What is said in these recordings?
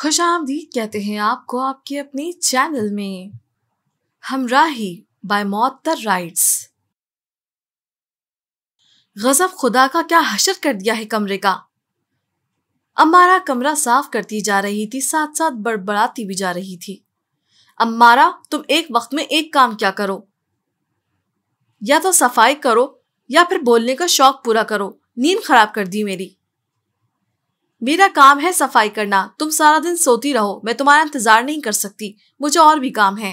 खुश आमदीद कहते हैं आपको आपके अपने चैनल में हमराही बाय द राइट्स गजब खुदा का क्या हशर कर दिया है कमरे का अम्मारा कमरा साफ करती जा रही थी साथ साथ बड़बड़ाती भी जा रही थी अम्मारा तुम एक वक्त में एक काम क्या करो या तो सफाई करो या फिर बोलने का शौक पूरा करो नींद खराब कर दी मेरी मेरा काम है सफाई करना तुम सारा दिन सोती रहो मैं तुम्हारा इंतजार नहीं कर सकती मुझे और भी काम है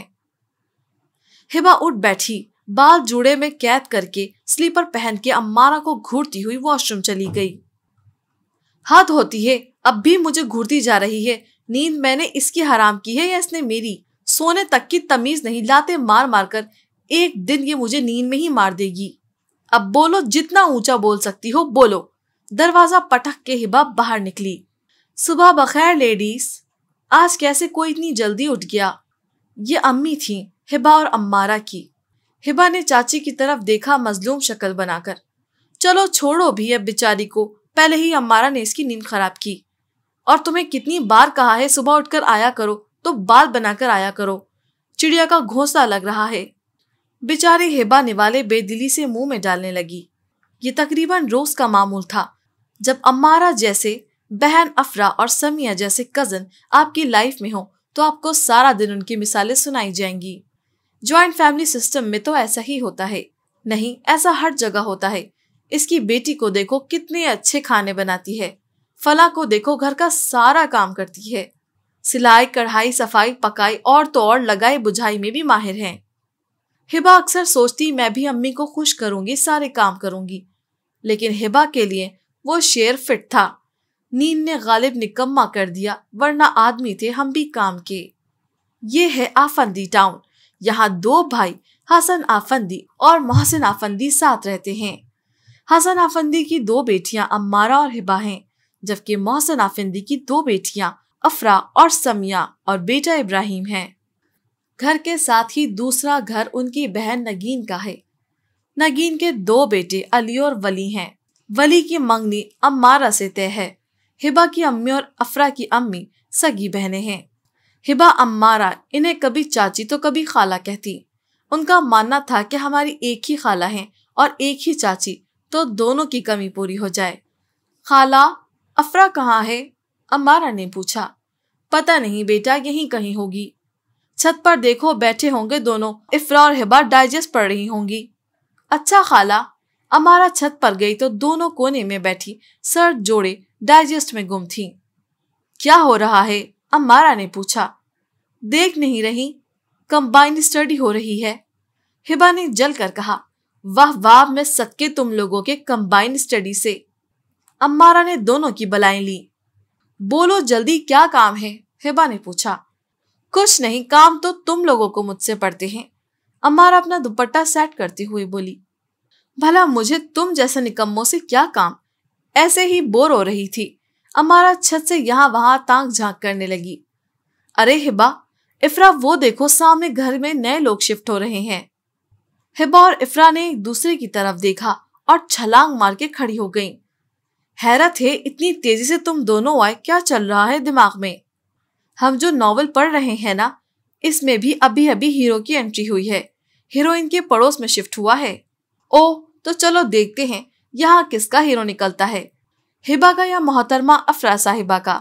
हिबा उठ बैठी बाल जूड़े में कैद करके स्लीपर पहन के अम्मारा को घूरती हुई वॉशरूम चली गई हद होती है अब भी मुझे घूरती जा रही है नींद मैंने इसकी हराम की है या इसने मेरी सोने तक की तमीज नहीं लाते मार मार कर एक दिन ये मुझे नींद में ही मार देगी अब बोलो जितना ऊंचा बोल सकती हो बोलो दरवाजा पटक के हिबा बाहर निकली सुबह बखैर लेडीज आज कैसे कोई इतनी जल्दी उठ गया ये अम्मी थी हिबा और अम्मारा की हिबा ने चाची की तरफ देखा मजलूम शक्ल बनाकर चलो छोड़ो भी अब बेचारी को पहले ही अम्मारा ने इसकी नींद खराब की और तुम्हें कितनी बार कहा है सुबह उठकर आया करो तो बाल बनाकर आया करो चिड़िया का घोंसला लग रहा है बेचारी हिबा निवाले बेदिली से मुंह में डालने लगी ये तकरीबन रोज का मामूल था जब अम्मारा जैसे बहन अफरा और समिया जैसे कज़न आपकी लाइफ में हो तो आपको सारा दिन उनकी मिसालें सुनाई जाएंगी ज्वाइंट फैमिली सिस्टम में तो ऐसा ही होता है नहीं ऐसा हर जगह होता है इसकी बेटी को देखो कितने अच्छे खाने बनाती है फला को देखो घर का सारा काम करती है सिलाई कढ़ाई सफाई पकाई और तो और लगाई बुझाई में भी माहिर हैं हिबा अक्सर सोचती मैं भी अम्मी को खुश करूंगी सारे काम करूंगी लेकिन हिबा के लिए वो शेर फिट था नींद ने गालिब निकम्मा कर दिया वरना आदमी थे हम भी काम के ये है आफंदी टाउन यहाँ दो भाई हसन आफंदी और मोहसिन आफंदी साथ रहते हैं हसन आफंदी की दो बेटियां अम्मारा और हिबा हैं जबकि मोहसिन आफंदी की दो बेटियां अफरा और समिया और बेटा इब्राहिम हैं घर के साथ ही दूसरा घर उनकी बहन नगीन का है नगीन के दो बेटे अली और वली हैं वली की मंगनी अम्मारा से तय है हिबा की अम्मी और अफरा की अम्मी सगी बहने हैं हिबा अम्मारा इन्हें कभी चाची तो कभी खाला कहती उनका मानना था कि हमारी एक ही खाला है और एक ही चाची तो दोनों की कमी पूरी हो जाए खाला अफरा कहाँ है अम्मारा ने पूछा पता नहीं बेटा यहीं कहीं होगी छत पर देखो बैठे होंगे दोनों इफरा और हिबा डाइजेस्ट पढ़ रही होंगी अच्छा खाला अमारा छत पर गई तो दोनों कोने में बैठी सर जोड़े डाइजेस्ट में गुम थी क्या हो रहा है अमारा ने पूछा देख नहीं रही कंबाइंड स्टडी हो रही है हिबा ने जल कर कहा वाह वाह मैं सबके तुम लोगों के कंबाइंड स्टडी से अम्मारा ने दोनों की बलाएं ली बोलो जल्दी क्या काम है हिबा ने पूछा कुछ नहीं काम तो तुम लोगों को मुझसे पढ़ते हैं अम्मारा अपना दुपट्टा सेट करती हुई बोली भला मुझे तुम जैसे निकम्मों से क्या काम ऐसे ही बोर हो रही थी अमारा छत से यहाँ वहां तांग झांक करने लगी अरे हिबा इफ्रा वो देखो सामने घर में नए लोग शिफ्ट हो रहे हैं हिबा और इफ्रा ने एक दूसरे की तरफ देखा और छलांग मार के खड़ी हो गईं। हैरत है इतनी तेजी से तुम दोनों आए क्या चल रहा है दिमाग में हम जो नॉवल पढ़ रहे हैं ना इसमें भी अभी अभी हीरो की एंट्री हुई है हीरोइन के पड़ोस में शिफ्ट हुआ है ओ तो चलो देखते हैं यहाँ किसका हीरो निकलता है हिबा का या मोहतरमा अफरा साहिबा का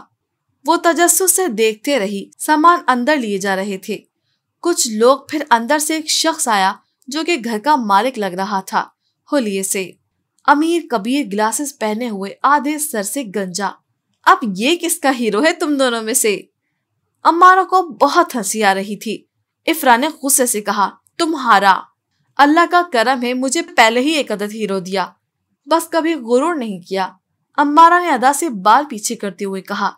वो तजस्स से देखते रही सामान अंदर लिए जा रहे थे कुछ लोग फिर अंदर से एक शख्स आया जो कि घर का मालिक लग रहा था होलिये से अमीर कबीर ग्लासेस पहने हुए आधे सर से गंजा अब ये किसका हीरो है तुम दोनों में से अम्मारों को बहुत हंसी आ रही थी इफ्रा ने गुस्से से कहा तुम्हारा अल्लाह का करम है मुझे पहले ही एक अदद हीरो दिया बस कभी गुरूर नहीं किया अम्मारा ने अदा से बाल पीछे करते हुए कहा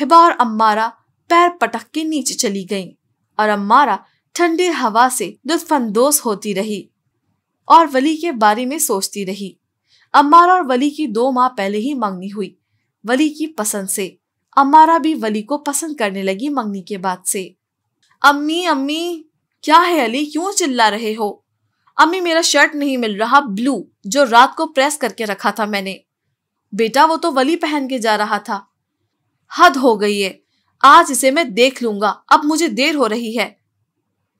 हिबा और अम्मारा पैर पटक के नीचे चली गईं और अम्मारा ठंडी हवा से लुत्फानंदोज होती रही और वली के बारे में सोचती रही अम्मारा और वली की दो माह पहले ही मंगनी हुई वली की पसंद से अम्मारा भी वली को पसंद करने लगी मंगनी के बाद से अम्मी अम्मी क्या है अली क्यों चिल्ला रहे हो अम्मी मेरा शर्ट नहीं मिल रहा ब्लू जो रात को प्रेस करके रखा था मैंने बेटा वो तो वली पहन के जा रहा था हद हो गई है आज इसे मैं देख लूंगा अब मुझे देर हो रही है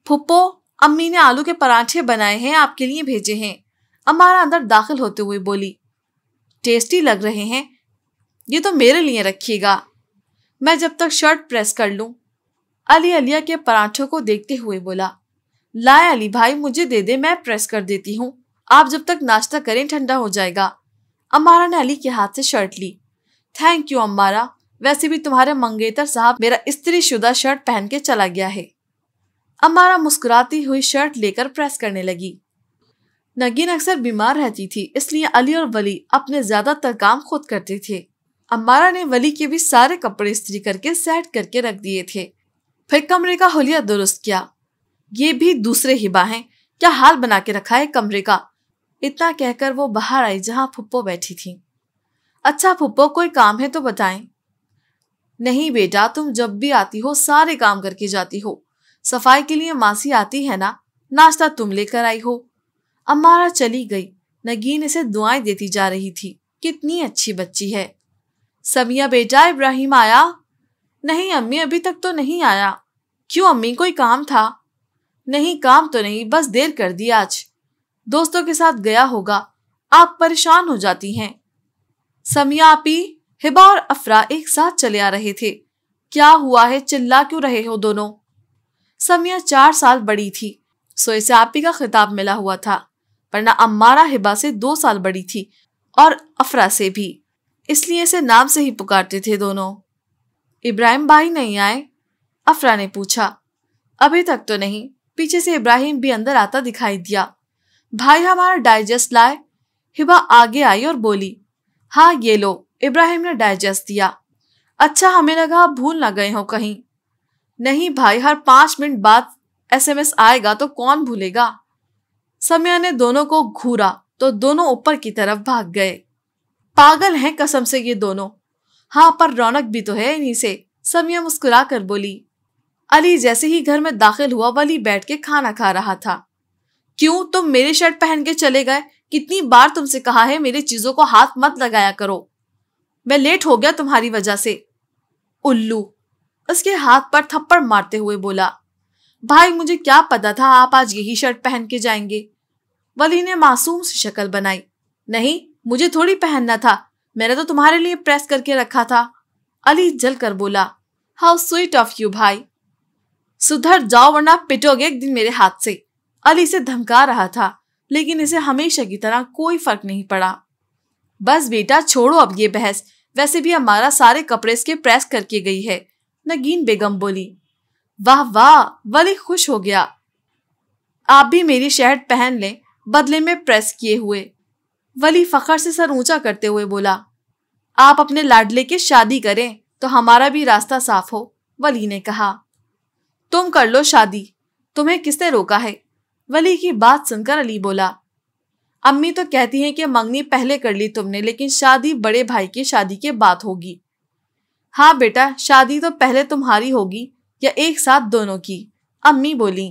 फुप्पो अम्मी ने आलू के पराठे बनाए हैं आपके लिए भेजे हैं अमारा अंदर दाखिल होते हुए बोली टेस्टी लग रहे हैं ये तो मेरे लिए रखिएगा मैं जब तक शर्ट प्रेस कर लूं अली अलिया के पराठों को देखते हुए बोला लाए अली भाई मुझे दे दे मैं प्रेस कर देती हूँ आप जब तक नाश्ता करें ठंडा हो जाएगा अम्बारा ने अली के हाथ से शर्ट ली थैंक यू अम्बारा वैसे भी तुम्हारे मंगेतर साहब मेरा स्त्री शुदा शर्ट पहन के चला गया है अम्बारा मुस्कुराती हुई शर्ट लेकर प्रेस करने लगी नगीन अक्सर बीमार रहती थी इसलिए अली और वली अपने ज्यादातर काम खुद करते थे अम्बारा ने वली के भी सारे कपड़े इस्त्री करके सेट करके रख दिए थे फिर कमरे का होलिया दुरुस्त किया ये भी दूसरे हिबा हैं क्या हाल बना के रखा है कमरे का इतना कहकर वो बाहर आई जहां फुप्पो बैठी थी अच्छा फुप्पो कोई काम है तो बताएं नहीं बेटा तुम जब भी आती हो सारे काम करके जाती हो सफाई के लिए मासी आती है ना नाश्ता तुम लेकर आई हो अम्मारा चली गई नगीन इसे दुआएं देती जा रही थी कितनी अच्छी बच्ची है समिया बेटा इब्राहिम आया नहीं अम्मी अभी तक तो नहीं आया क्यों अम्मी कोई काम था नहीं काम तो नहीं बस देर कर दी आज दोस्तों के साथ गया होगा आप परेशान हो जाती हैं समिया आपी हिबा और अफरा एक साथ चले आ रहे थे क्या हुआ है चिल्ला क्यों रहे हो दोनों समिया चार साल बड़ी थी सो इसे आपी का खिताब मिला हुआ था वरना अम्मारा हिबा से दो साल बड़ी थी और अफरा से भी इसलिए इसे नाम से ही पुकारते थे दोनों इब्राहिम भाई नहीं आए अफरा ने पूछा अभी तक तो नहीं पीछे से इब्राहिम भी अंदर आता दिखाई दिया भाई हमारा डाइजेस्ट लाए हिबा आगे आई और बोली हाँ ये लो इब्राहिम ने डाइजेस्ट दिया अच्छा हमें लगा आप भूल ना गए हो कहीं नहीं भाई हर पांच मिनट बाद एसएमएस आएगा तो कौन भूलेगा समिया ने दोनों को घूरा तो दोनों ऊपर की तरफ भाग गए पागल हैं कसम से ये दोनों हाँ पर रौनक भी तो है इन्हीं से समिया मुस्कुरा कर बोली अली जैसे ही घर में दाखिल हुआ वली बैठ के खाना खा रहा था क्यों तुम मेरे शर्ट पहन के चले गए कितनी बार तुमसे कहा है मेरी चीजों को हाथ मत लगाया करो मैं लेट हो गया तुम्हारी वजह से उल्लू उसके हाथ पर थप्पड़ मारते हुए बोला भाई मुझे क्या पता था आप आज यही शर्ट पहन के जाएंगे वली ने मासूम सी शक्ल बनाई नहीं मुझे थोड़ी पहनना था मैंने तो तुम्हारे लिए प्रेस करके रखा था अली जल कर बोला हाउ स्वीट ऑफ यू भाई सुधर जाओ वरना पिटोगे एक दिन मेरे हाथ से अली इसे धमका रहा था लेकिन इसे हमेशा की तरह कोई फर्क नहीं पड़ा बस बेटा छोड़ो अब ये बहस वैसे भी हमारा सारे कपड़े इसके प्रेस करके गई है नगीन बेगम बोली वाह वाह वली खुश हो गया आप भी मेरी शर्ट पहन लें बदले में प्रेस किए हुए वली फखर से सर ऊंचा करते हुए बोला आप अपने लाडले के शादी करें तो हमारा भी रास्ता साफ हो वली ने कहा तुम कर लो शादी तुम्हें किसने रोका है वली की बात सुनकर अली बोला अम्मी तो कहती हैं कि मंगनी पहले कर ली तुमने लेकिन शादी बड़े भाई की शादी के बाद होगी हाँ बेटा शादी तो पहले तुम्हारी होगी या एक साथ दोनों की अम्मी बोली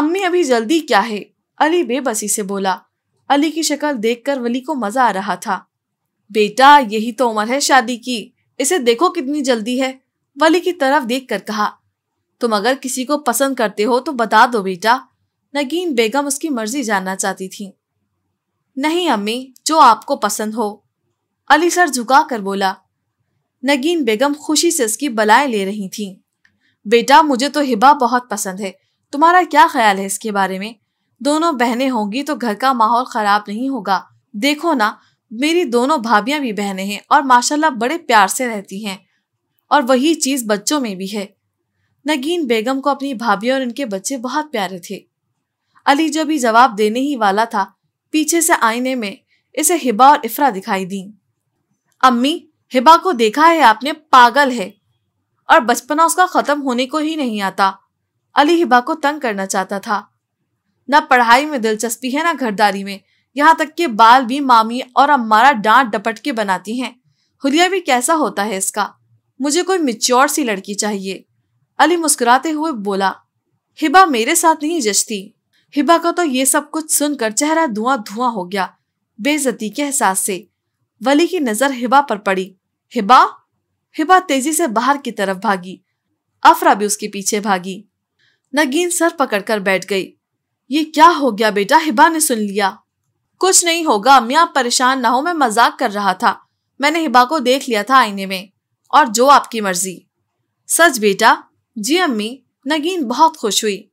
अम्मी अभी जल्दी क्या है अली बेबसी से बोला अली की शक्ल देखकर वली को मजा आ रहा था बेटा यही तो उम्र है शादी की इसे देखो कितनी जल्दी है वली की तरफ देख कर कहा तुम अगर किसी को पसंद करते हो तो बता दो बेटा नगीन बेगम उसकी मर्जी जानना चाहती थी नहीं अम्मी जो आपको पसंद हो अली सर झुका कर बोला नगीन बेगम खुशी से उसकी बलाएं ले रही थीं। बेटा मुझे तो हिबा बहुत पसंद है तुम्हारा क्या ख्याल है इसके बारे में दोनों बहनें होंगी तो घर का माहौल खराब नहीं होगा देखो ना मेरी दोनों भाभियां भी बहनें हैं और माशाल्लाह बड़े प्यार से रहती हैं और वही चीज़ बच्चों में भी है नगीन बेगम को अपनी भाभी और उनके बच्चे बहुत प्यारे थे अली जो भी जवाब देने ही वाला था पीछे से आईने में इसे हिबा और इफ्रा दिखाई दी अम्मी हिबा को देखा है आपने पागल है और बचपना उसका खत्म होने को ही नहीं आता अली हिबा को तंग करना चाहता था ना पढ़ाई में दिलचस्पी है ना घरदारी में यहाँ तक कि बाल भी मामी और अम्मारा डांट डपट के बनाती हैं हुलिया भी कैसा होता है इसका मुझे कोई मिच्योर सी लड़की चाहिए अली मुस्कुराते हुए बोला हिबा मेरे साथ नहीं जचती हिबा का तो ये सब कुछ सुनकर चेहरा धुआं धुआं हो गया बेजती के एहसास से वली की नजर हिबा पर पड़ी हिबा हिबा तेजी से बाहर की तरफ भागी अफरा भी उसके पीछे भागी नगीन सर पकड़कर बैठ गई ये क्या हो गया बेटा हिबा ने सुन लिया कुछ नहीं होगा अम्मी आप परेशान ना हो मैं मजाक कर रहा था मैंने हिबा को देख लिया था आईने में और जो आपकी मर्जी सच बेटा जी अम्मी नगीन बहुत खुश हुई